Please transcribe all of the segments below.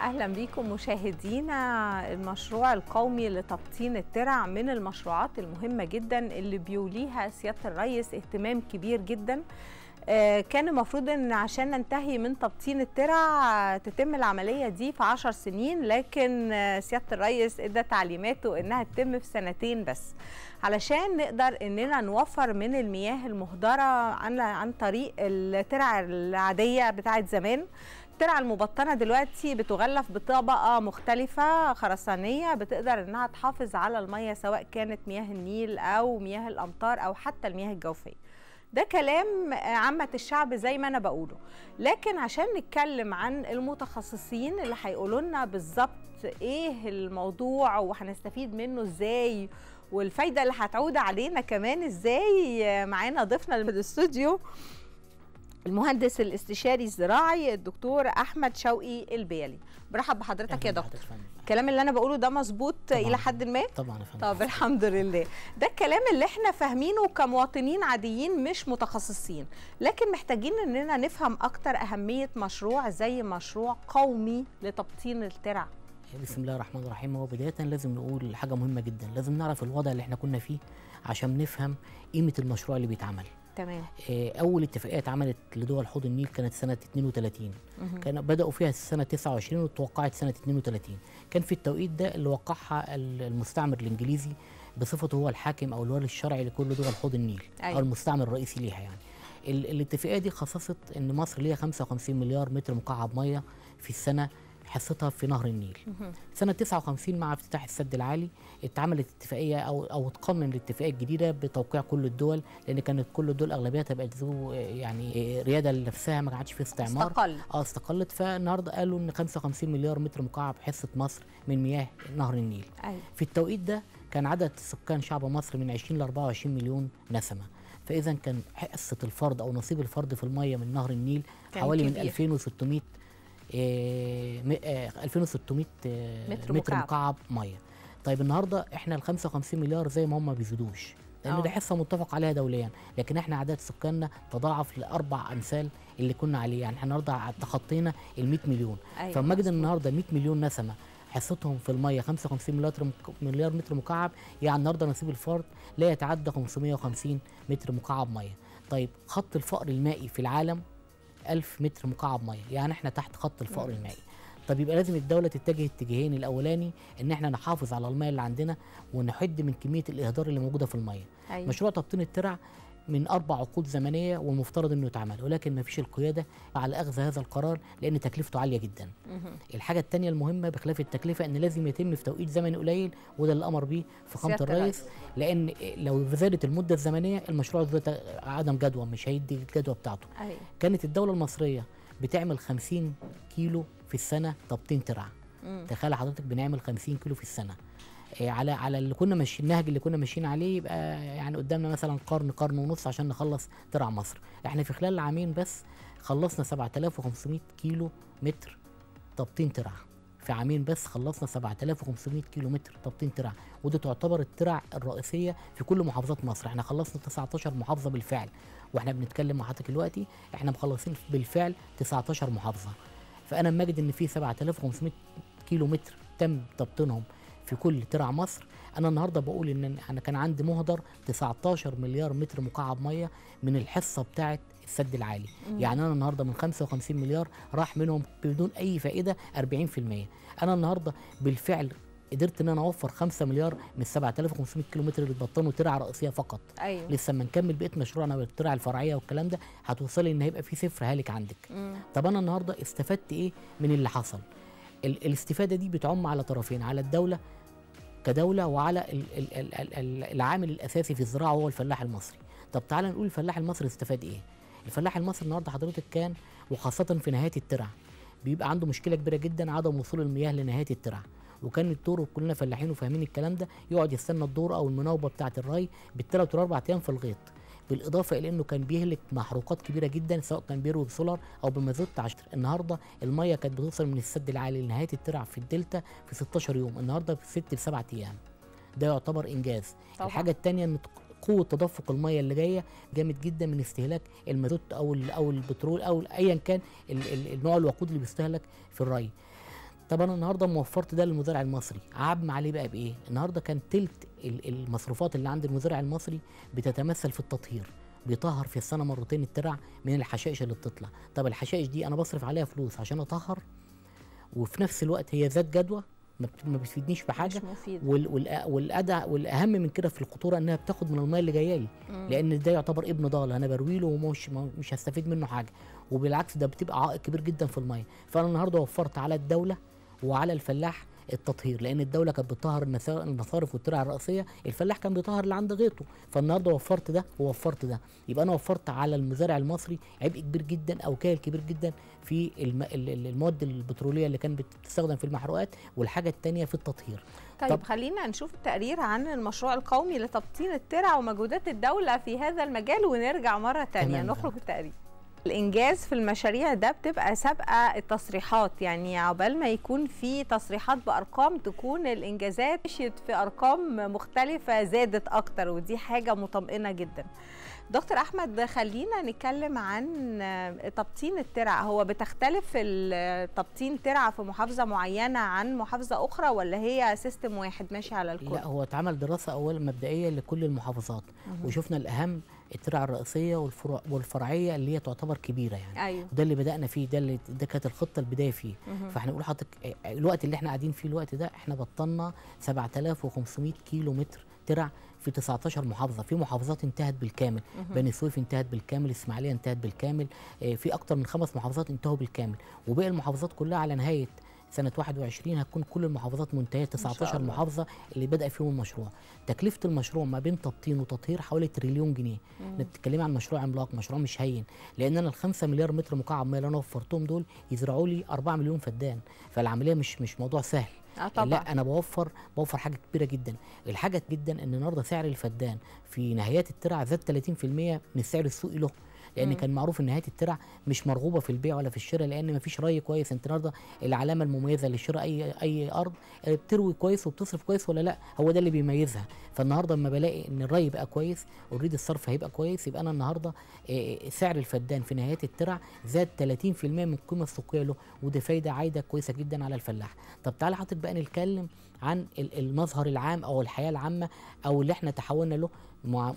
اهلا بيكم مشاهدينا المشروع القومي لتبطين الترع من المشروعات المهمه جدا اللي بيوليها سياده الرئيس اهتمام كبير جدا آه، كان المفروض ان عشان ننتهي من تبطين الترع تتم العمليه دي في 10 سنين لكن آه، سياده الرئيس ادى تعليماته انها تتم في سنتين بس علشان نقدر اننا نوفر من المياه المهدره عن عن طريق الترع العاديه بتاعه زمان الترعه المبطنه دلوقتي بتغلف بطبقه مختلفه خرسانيه بتقدر انها تحافظ على الميه سواء كانت مياه النيل او مياه الامطار او حتى المياه الجوفيه ده كلام عامة الشعب زي ما أنا بقوله لكن عشان نتكلم عن المتخصصين اللي هيقولولنا بالظبط إيه الموضوع وهنستفيد منه إزاي والفايدة اللي هتعود علينا كمان إزاي معانا ضيفنا الاستوديو المهندس الاستشاري الزراعي الدكتور احمد شوقي البيلي برحب بحضرتك يا دكتور الكلام اللي انا بقوله ده مظبوط الى حد ما طبعا طب الحمد لله ده الكلام اللي احنا فاهمينه كمواطنين عاديين مش متخصصين لكن محتاجين اننا نفهم اكتر اهميه مشروع زي مشروع قومي لتبطين الترع بسم الله الرحمن الرحيم هو بدايه لازم نقول حاجه مهمه جدا لازم نعرف الوضع اللي احنا كنا فيه عشان نفهم قيمه المشروع اللي بيتعمل تمام آه، اول اتفاقيه اتعملت لدول حوض النيل كانت سنه 32 كان بداوا فيها سنه 29 وتوقعت سنه 32 كان في التوقيت ده اللي وقعها المستعمر الانجليزي بصفته هو الحاكم او الوالي الشرعي لكل دول حوض النيل أيوة. او المستعمر الرئيسي ليها يعني الاتفاقيه دي خصصت ان مصر ليها 55 مليار متر مكعب ميه في السنه حصتها في نهر النيل سنه 59 مع افتتاح السد العالي اتعملت اتفاقيه او او اتقنن الاتفاقيه الجديده بتوقيع كل الدول لان كانت كل الدول اغلبيتها بقت ذو يعني رياده لنفسها ما عادش في استعمار استقل اه استقلت فالنهارده قالوا ان 55 مليار متر مكعب حصه مصر من مياه نهر النيل أيوة. في التوقيت ده كان عدد سكان شعب مصر من 20 ل 24 مليون نسمه فاذا كان حصه الفرد او نصيب الفرد في الميه من نهر النيل حوالي كبير. من 2600 2600 آه، آه، متر, متر مكعب, ميه طيب النهارده احنا ال 55 مليار زي ما هم بيزيدوش لان آه. ده حصه متفق عليها دوليا لكن احنا عدد سكاننا تضاعف لاربع امثال اللي كنا عليه يعني احنا النهارده تخطينا ال 100 مليون أيوة فمجد النهارده 100 مليون نسمه حصتهم في الميه 55 مليار مليار متر مكعب يعني النهارده نصيب الفرد لا يتعدى 550 متر مكعب ميه طيب خط الفقر المائي في العالم 1000 متر مكعب ميه يعني احنا تحت خط الفقر المائي طب يبقى لازم الدوله تتجه اتجاهين الاولاني ان احنا نحافظ على الميه اللي عندنا ونحد من كميه الاهدار اللي موجوده في الميه أيوة. مشروع تبطين الترع من أربع عقود زمنية والمفترض أنه يتعمل ولكن ما فيش القيادة على أخذ هذا القرار لأن تكلفته عالية جدا الحاجة الثانية المهمة بخلاف التكلفة أن لازم يتم في توقيت زمني قليل وده اللي أمر بيه فخامة الرئيس لأن لو زادت المدة الزمنية المشروع ده عدم جدوى مش هيدي الجدوى بتاعته أي. كانت الدولة المصرية بتعمل 50 كيلو في السنة تبطين ترعة تخيل حضرتك بنعمل 50 كيلو في السنه إيه، على على اللي كنا ماشيين النهج اللي كنا ماشيين عليه يبقى يعني قدامنا مثلا قرن قرن ونص عشان نخلص ترع مصر احنا في خلال عامين بس خلصنا 7500 كيلو متر تبطين ترع في عامين بس خلصنا 7500 كيلو متر تبطين ترع ودي تعتبر الترع الرئيسيه في كل محافظات مصر احنا خلصنا 19 محافظه بالفعل واحنا بنتكلم مع حضرتك دلوقتي احنا مخلصين بالفعل 19 محافظه فانا مجد ان في 7500 كيلو متر تم تبطينهم في كل ترع مصر انا النهارده بقول ان انا كان عندي مهدر 19 مليار متر مكعب ميه من الحصه بتاعه السد العالي مم. يعني انا النهارده من 55 مليار راح منهم بدون اي فائده 40% انا النهارده بالفعل قدرت ان انا اوفر 5 مليار من 7500 كيلو متر اللي اتبطنوا ترع رئيسيه فقط أيوة. لسه ما نكمل بقيه مشروعنا بالترع الفرعيه والكلام ده هتوصلي ان هيبقى في صفر هالك عندك مم. طب انا النهارده استفدت ايه من اللي حصل الاستفاده دي بتعم على طرفين على الدوله كدوله وعلى العامل الاساسي في الزراعه وهو الفلاح المصري طب تعالى نقول الفلاح المصري استفاد ايه الفلاح المصري النهارده حضرتك كان وخاصه في نهايه الترع بيبقى عنده مشكله كبيره جدا عدم وصول المياه لنهايه الترع وكان الدور كلنا فلاحين وفاهمين الكلام ده يقعد يستنى الدور او المناوبه بتاعه الري بالثلاث والاربع ايام في الغيط بالاضافه الى انه كان بيهلك محروقات كبيره جدا سواء كان بيروي بسولار او بمازوت 10 النهارده الميه كانت بتوصل من السد العالي لنهايه الترع في الدلتا في 16 يوم النهارده في 6 ل 7 ايام ده يعتبر انجاز طبعا. الحاجه الثانيه ان قوه تدفق الميه اللي جايه جامد جدا من استهلاك المازوت او او البترول او ايا كان نوع الوقود اللي بيستهلك في الري طب انا النهارده موفرت وفرت ده للمزارع المصري عبم عليه بقى بايه النهارده كان تلت المصروفات اللي عند المزارع المصري بتتمثل في التطهير بيطهر في السنه مرتين الترع من الحشائش اللي بتطلع طب الحشائش دي انا بصرف عليها فلوس عشان اطهر وفي نفس الوقت هي ذات جدوى ما بتفيدنيش بحاجه والأدع والاهم من كده في الخطوره انها بتاخد من الميه اللي جايه لي لان ده يعتبر ابن ضاله انا بروي له ومش مش هستفيد منه حاجه وبالعكس ده بتبقى عائق كبير جدا في الميه فانا النهارده وفرت على الدوله وعلى الفلاح التطهير لان الدوله كانت بتطهر المصارف والترع الرئيسيه الفلاح كان بيطهر اللي عند غيطه فالنهارده وفرت ده ووفرت ده يبقى انا وفرت على المزارع المصري عبء كبير جدا او كاهل كبير جدا في المواد البتروليه اللي كانت بتستخدم في المحروقات والحاجه الثانيه في التطهير طيب طب خلينا نشوف التقرير عن المشروع القومي لتبطين الترع ومجهودات الدولة في هذا المجال ونرجع مرة ثانيه نخرج التقرير الانجاز في المشاريع ده بتبقى سابقه التصريحات يعني عقبال ما يكون في تصريحات بارقام تكون الانجازات مشيت في ارقام مختلفه زادت اكتر ودي حاجه مطمئنه جدا دكتور احمد خلينا نتكلم عن تبطين الترع هو بتختلف تبطين ترع في محافظه معينه عن محافظه اخرى ولا هي سيستم واحد ماشي على الكل لا هو اتعمل دراسه اول مبدئيه لكل المحافظات وشفنا الاهم الترع الرئيسيه والفرع والفرعيه اللي هي تعتبر كبيره يعني أيوه. ده اللي بدانا فيه ده اللي ده كانت الخطه البدايه فيه مه. فاحنا بنقول حضرتك الوقت اللي احنا قاعدين فيه الوقت ده احنا بطلنا 7500 كيلو متر ترع في 19 محافظه في محافظات انتهت بالكامل بني سويف انتهت بالكامل الاسماعيليه انتهت بالكامل في اكتر من خمس محافظات انتهوا بالكامل وباقي المحافظات كلها على نهايه سنه 21 هتكون كل المحافظات منتهيه 19 محافظه اللي بدا فيهم المشروع تكلفه المشروع ما بين تبطين وتطهير حوالي تريليون جنيه نتكلم بتتكلمي عن مشروع عملاق مشروع مش هين لان انا ال 5 مليار متر مكعب ميه اللي انا وفرتهم دول يزرعوا لي 4 مليون فدان فالعمليه مش مش موضوع سهل آه، طبعا. لا انا بوفر بوفر حاجه كبيره جدا الحاجه جدا ان النهارده سعر الفدان في نهايات الترعه زاد 30% من السعر السوقي له لان م. كان معروف ان نهايه الترع مش مرغوبه في البيع ولا في الشراء لان مفيش ري كويس انت النهارده العلامه المميزه لشراء اي اي ارض آه، بتروي كويس وبتصرف كويس ولا لا هو ده اللي بيميزها فالنهارده اما بلاقي ان الري بقى كويس اوريدي الصرف هيبقى كويس يبقى انا النهارده آه، آه، سعر الفدان في نهايه الترع زاد 30% من القيمه السوقيه له وده فايده عايده كويسه جدا على الفلاح طب تعالى حاطط بقى نتكلم عن المظهر العام او الحياه العامه او اللي احنا تحولنا له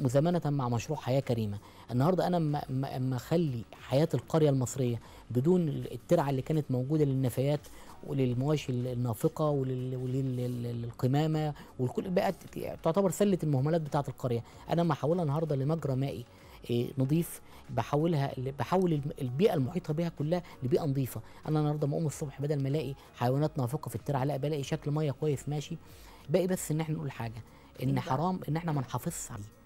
مزامنه مع مشروع حياه كريمه النهارده انا اما اخلي حياه القريه المصريه بدون الترعه اللي كانت موجوده للنفايات وللمواشي النافقه وللقمامه ولكل بقت تعتبر سله المهملات بتاعه القريه انا ما احولها النهارده لمجرى مائي إيه، نظيف بحولها بحول البيئه المحيطه بها كلها لبيئه نظيفه انا النهارده ما اقوم الصبح بدل ما الاقي حيوانات نافقه في الترعه لا بلاقي شكل ميه كويس ماشي باقي بس ان احنا نقول حاجه ان إيه حرام ان احنا ما نحافظش عليه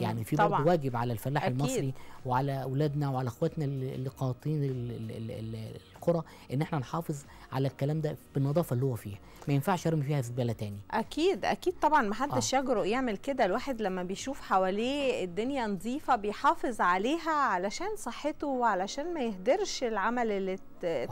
يعني في برضه واجب على الفلاح أكيد. المصري وعلى اولادنا وعلى اخواتنا اللي قاطين القرى ان احنا نحافظ على الكلام ده بالنظافه اللي هو فيها ما ينفعش ارمي فيها زباله تاني اكيد اكيد طبعا ما حدش آه. يجرؤ يعمل كده الواحد لما بيشوف حواليه الدنيا نظيفه بيحافظ عليها علشان صحته وعلشان ما يهدرش العمل اللي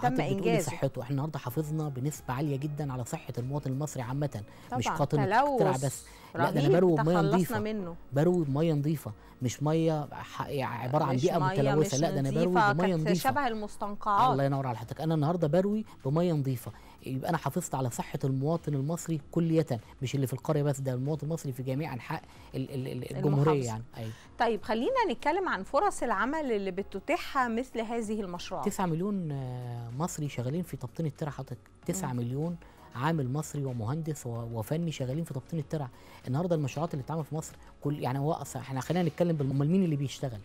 تم انجازه صحته احنا النهارده حافظنا بنسبه عاليه جدا على صحه المواطن المصري عامه مش قاتل بس لا ده انا بروي بميه نظيفه منه بروي بميه نظيفه مش ميه يعني عباره عن بيئه متلوثه لا ده انا بروي بميه نظيفه شبه المستنقعات الله ينور على حضرتك انا النهارده بروي بميه نظيفه يبقى انا حافظت على صحه المواطن المصري كلية مش اللي في القريه بس ده المواطن المصري في جميع انحاء الجمهوريه المحافظة. يعني أيوة. طيب خلينا نتكلم عن فرص العمل اللي بتتيحها مثل هذه المشروعات 9 مليون آه، مصري شغالين في تبطين الترع حضرتك 9 مليون عامل مصري ومهندس وفني شغالين في تبطين الترع النهارده المشروعات اللي بتتعمل في مصر كل يعني هو اصلا احنا خلينا نتكلم امال مين اللي بيشتغل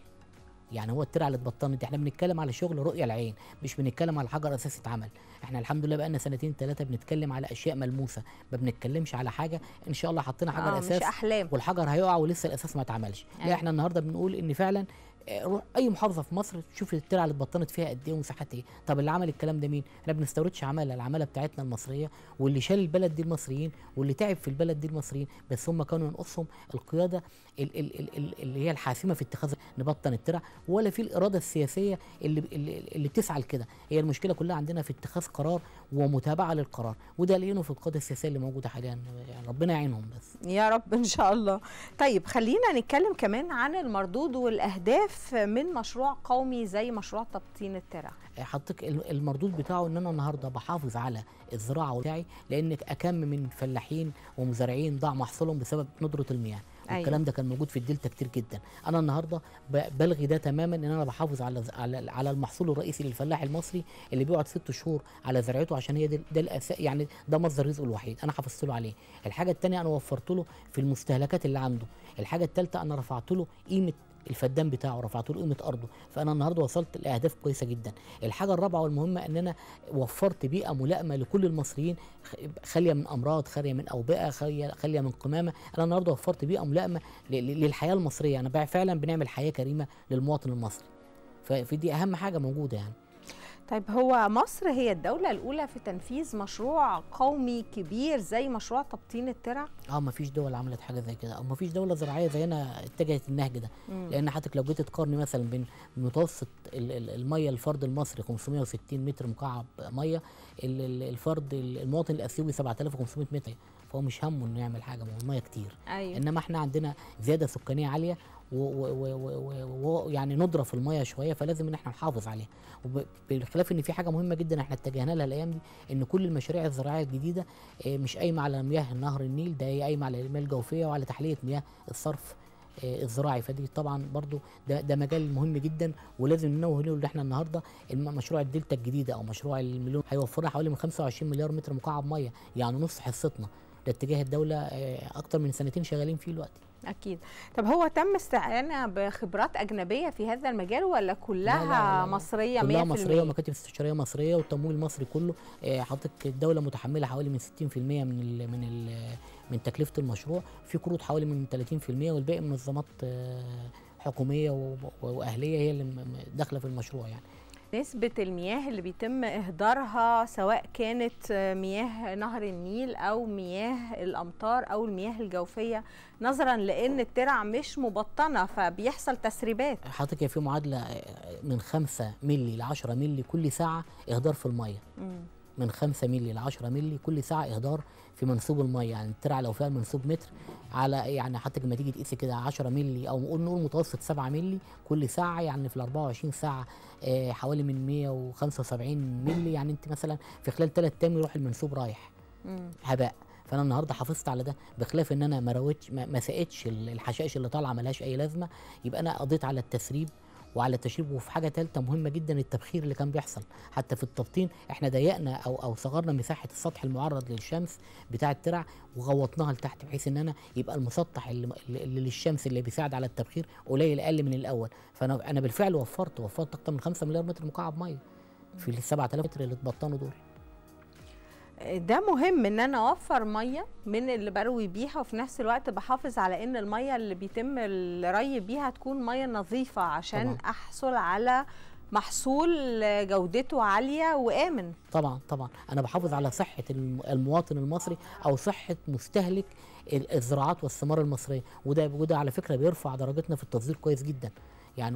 يعني هو الترع اللي اتبطنت احنا بنتكلم على شغل رؤيه العين مش بنتكلم على حجر اساسي اتعمل احنا الحمد لله بقالنا سنتين ثلاثه بنتكلم على اشياء ملموسه ما بنتكلمش على حاجه ان شاء الله حطينا حجر آه، اساس مش احلام والحجر هيقع ولسه الاساس ما اتعملش لا أيوة. احنا النهارده بنقول ان فعلا روح اي محافظه في مصر شوف الترعه اللي اتبطنت فيها قد ايه ومساحات ايه طب اللي عمل الكلام ده مين احنا ما بنستوردش عماله العماله بتاعتنا المصريه واللي شال البلد دي المصريين واللي تعب في البلد دي المصريين بس هم كانوا ينقصهم القياده ال ال ال ال اللي هي الحاسمه في اتخاذ نبطن الترع ولا في الاراده السياسيه اللي اللي, اللي بتسعى لكده هي المشكله كلها عندنا في اتخاذ قرار ومتابعه للقرار وده لقينه في القاده السياسيه اللي موجوده حاليا يعني ربنا يعينهم بس يا رب ان شاء الله طيب خلينا نتكلم كمان عن المردود والاهداف هدف من مشروع قومي زي مشروع تبطين الترع آه، حضرتك المردود بتاعه ان انا النهارده بحافظ على الزراعه بتاعي لان اكم من فلاحين ومزارعين ضاع محصولهم بسبب ندره المياه أيوة. الكلام ده كان موجود في الدلتا كتير جدا انا النهارده بلغي ده تماما ان انا بحافظ على على المحصول الرئيسي للفلاح المصري اللي بيقعد ست شهور على زرعته عشان هي ده, ده الأساس يعني ده مصدر رزقه الوحيد انا حافظت له عليه الحاجه الثانيه انا وفرت له في المستهلكات اللي عنده الحاجه الثالثه انا رفعت له قيمه الفدان بتاعه رفعت له قيمه ارضه فانا النهارده وصلت لاهداف كويسه جدا الحاجه الرابعه والمهمه ان انا وفرت بيئه ملائمه لكل المصريين خاليه من امراض خاليه من اوبئه خاليه من قمامه انا النهارده وفرت بيئه ملائمه للحياه المصريه انا فعلا بنعمل حياه كريمه للمواطن المصري فدي اهم حاجه موجوده يعني طيب هو مصر هي الدولة الأولى في تنفيذ مشروع قومي كبير زي مشروع تبطين الترع؟ اه مفيش دول عملت حاجة زي كده، أو مفيش دولة زراعية زينا اتجهت النهج ده، مم. لأن حضرتك لو جيت تقارني مثلا بين متوسط المية الفرد المصري 560 متر مكعب مية الفرد المواطن الأثيوبي 7500 متر فهو مش همه انه يعمل حاجه ما هو الميه كتير أيوة. انما احنا عندنا زياده سكانيه عاليه ويعني ندره في الميه شويه فلازم ان احنا نحافظ عليها وبالخلاف ان في حاجه مهمه جدا احنا اتجهنا لها الايام دي ان كل المشاريع الزراعيه الجديده آه، مش قايمه على مياه نهر النيل ده هي قايمه على المياه الجوفيه وعلى تحليه مياه الصرف آه، الزراعي فدي طبعا برضو ده, ده مجال مهم جدا ولازم ننوه له ان احنا النهارده مشروع الدلتا الجديده او مشروع المليون هيوفر لنا حوالي من 25 مليار متر مكعب ميه يعني نص حصتنا لاتجاه الدوله آه، اكتر من سنتين شغالين فيه الوقت اكيد طب هو تم استعانه بخبرات اجنبيه في هذا المجال ولا كلها لا لا لا. مصريه 100% كلها مصريه ومكاتب استشاريه مصريه والتمويل المصري كله آه، حضرتك الدوله متحمله حوالي من 60% من الـ من الـ من تكلفه المشروع في قروض حوالي من 30% والباقي منظمات آه، حكوميه واهليه هي اللي داخله في المشروع يعني نسبة المياه اللي بيتم إهدارها سواء كانت مياه نهر النيل أو مياه الأمطار أو المياه الجوفية نظرا لأن الترع مش مبطنة فبيحصل تسريبات حضرتك في معادلة من 5 ملي ل 10 ملي كل ساعة إهدار في المية من 5 مللي ل 10 مللي كل ساعه اهدار في منسوب الميه يعني الترعه لو فيها المنسوب متر على يعني حتى لما تيجي تقيس كده 10 مللي او نقول نقول متوسط 7 مللي كل ساعه يعني في ال 24 ساعه آه، حوالي من 175 مللي يعني انت مثلا في خلال 3 ايام يروح المنسوب رايح هباء فانا النهارده حافظت على ده بخلاف ان انا ما ما سقتش الحشائش اللي طالعه ملهاش اي لازمه يبقى انا قضيت على التسريب وعلى التشريب وفي حاجه ثالثه مهمه جدا التبخير اللي كان بيحصل حتى في التبطين احنا ضيقنا او او صغرنا مساحه السطح المعرض للشمس بتاع الترع وغوطناها لتحت بحيث ان انا يبقى المسطح اللي, اللي للشمس اللي بيساعد على التبخير قليل اقل من الاول فانا انا بالفعل وفرت وفرت اكتر من 5 مليار متر مكعب ميه في ال 7000 متر اللي اتبطنوا دول ده مهم ان انا اوفر ميه من اللي بروي بيها وفي نفس الوقت بحافظ على ان الميه اللي بيتم الري بيها تكون ميه نظيفه عشان طبعا. احصل على محصول جودته عاليه وامن طبعا طبعا انا بحافظ على صحه المواطن المصري او صحه مستهلك الزراعات والثمار المصريه وده وده على فكره بيرفع درجتنا في التصدير كويس جدا يعني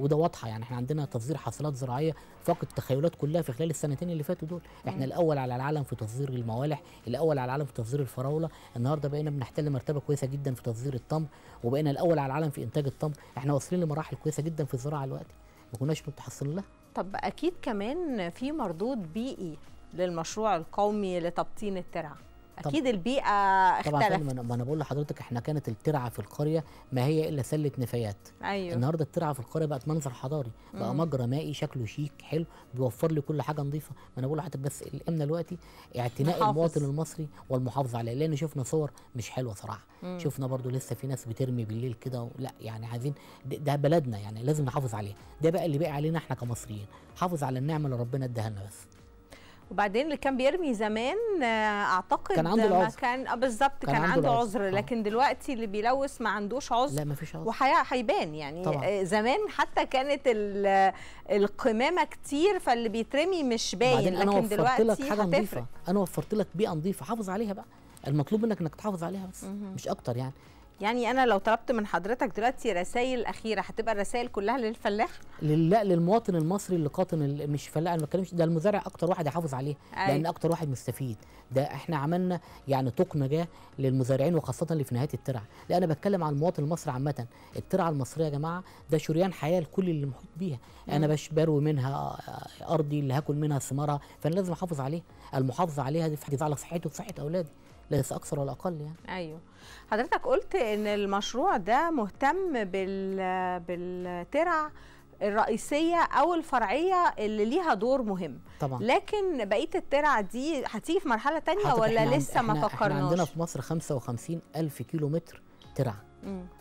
وده واضحه يعني احنا عندنا تصدير حاصلات زراعيه فاقد التخيلات كلها في خلال السنتين اللي فاتوا دول احنا الاول على العالم في تصدير الموالح الاول على العالم في تصدير الفراوله النهارده بقينا بنحتل مرتبه كويسه جدا في تصدير التمر وبقينا الاول على العالم في انتاج التمر احنا واصلين لمراحل كويسه جدا في الزراعه دلوقتي ما كناش متحصلين لها طب اكيد كمان في مردود بيئي للمشروع القومي لتبطين الترعه اكيد البيئه اختلفت طبعا ما انا بقول لحضرتك احنا كانت الترعه في القريه ما هي الا سله نفايات ايوه النهارده الترعه في القريه بقت منظر حضاري بقى مجرى مائي شكله شيك حلو بيوفر لي كل حاجه نظيفه ما انا بقول لحضرتك بس الامن دلوقتي اعتناء محافظ. المواطن المصري والمحافظه عليه لان شفنا صور مش حلوه صراحه مم. شفنا برضو لسه في ناس بترمي بالليل كده لا يعني عايزين ده بلدنا يعني لازم نحافظ عليها ده بقى اللي باقي علينا احنا كمصريين حافظ على النعمه اللي ربنا اداها لنا بس وبعدين اللي كان بيرمي زمان آه، اعتقد كان عنده العذر. ما كان آه، بالظبط كان, كان عنده, عنده عذر لكن آه. دلوقتي اللي بيلوث ما عندوش عذر لا ما فيش عذر وهيبان يعني طبعا. زمان حتى كانت القمامه كتير فاللي بيترمي مش باين لكن أنا دلوقتي لك حاجة هتفرق نظيفة. انا وفرت لك بيئه نظيفه حافظ عليها بقى المطلوب منك انك تحافظ عليها بس مش اكتر يعني يعني انا لو طلبت من حضرتك دلوقتي رسائل اخيره هتبقى الرسائل كلها للفلاح لا للمواطن المصري اللي قاطن مش فلاح انا ما بتكلمش ده المزارع اكتر واحد يحافظ عليه أيوة. لان اكتر واحد مستفيد ده احنا عملنا يعني طوق نجاه للمزارعين وخاصه اللي في نهايه الترعه لا انا بتكلم عن المواطن المصري عامه الترعه المصريه يا جماعه ده شريان حياه لكل اللي محيط بيها انا باش بروي منها آه، ارضي اللي هاكل منها ثمارها فانا لازم احافظ عليها المحافظه عليها دي في حفاظ على صحته وصحه اولادي ليس اكثر ولا اقل يعني ايوه حضرتك قلت ان المشروع ده مهتم بال بالترع الرئيسيه او الفرعيه اللي ليها دور مهم طبعا لكن بقيه الترع دي هتيجي في مرحله تانية ولا احنا لسه احنا ما فكرناش احنا عندنا في مصر 55 الف كيلو متر ترع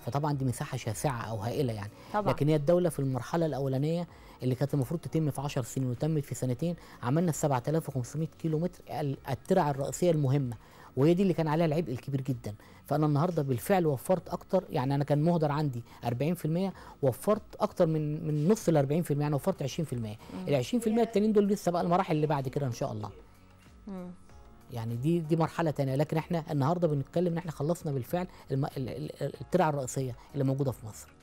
فطبعا دي مساحه شاسعه او هائله يعني طبعا. لكن هي الدوله في المرحله الاولانيه اللي كانت المفروض تتم في 10 سنين وتمت في سنتين عملنا 7500 كيلو متر الترع الرئيسيه المهمه وهي دي اللي كان عليها العبء الكبير جدا فانا النهارده بالفعل وفرت اكتر يعني انا كان مهدر عندي 40% وفرت اكتر من من نص ال 40% يعني وفرت 20% ال 20% التانيين دول لسه بقى المراحل اللي بعد كده ان شاء الله يعني دي دي مرحله تانية لكن احنا النهارده بنتكلم ان احنا خلصنا بالفعل الترع الرئيسيه اللي موجوده في مصر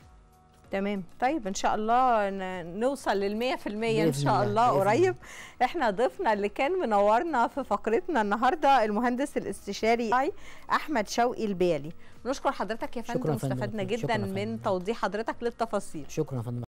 تمام طيب ان شاء الله نوصل لل 100% ان شاء الله قريب احنا ضيفنا اللي كان منورنا في فقرتنا النهارده المهندس الاستشاري احمد شوقي البيالي بنشكر حضرتك يا فندم استفدنا جدا من توضيح حضرتك للتفاصيل شكرا يا فندم